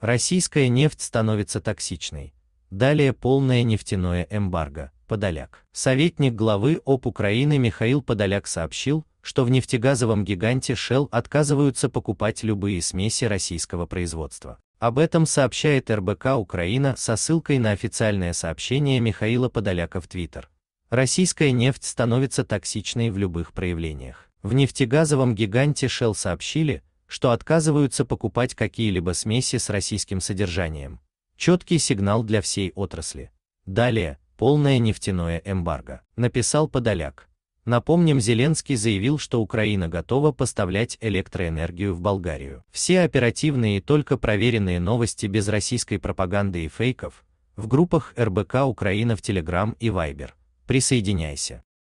Российская нефть становится токсичной. Далее полное нефтяное эмбарго. Подоляк. Советник главы ОП Украины Михаил Подоляк сообщил, что в нефтегазовом гиганте Shell отказываются покупать любые смеси российского производства. Об этом сообщает РБК Украина со ссылкой на официальное сообщение Михаила Подоляка в Твиттер. Российская нефть становится токсичной в любых проявлениях. В нефтегазовом гиганте Shell сообщили, что отказываются покупать какие-либо смеси с российским содержанием. Четкий сигнал для всей отрасли. Далее, полное нефтяное эмбарго, написал Подоляк. Напомним, Зеленский заявил, что Украина готова поставлять электроэнергию в Болгарию. Все оперативные и только проверенные новости без российской пропаганды и фейков в группах РБК Украина в Телеграм и Вайбер. Присоединяйся.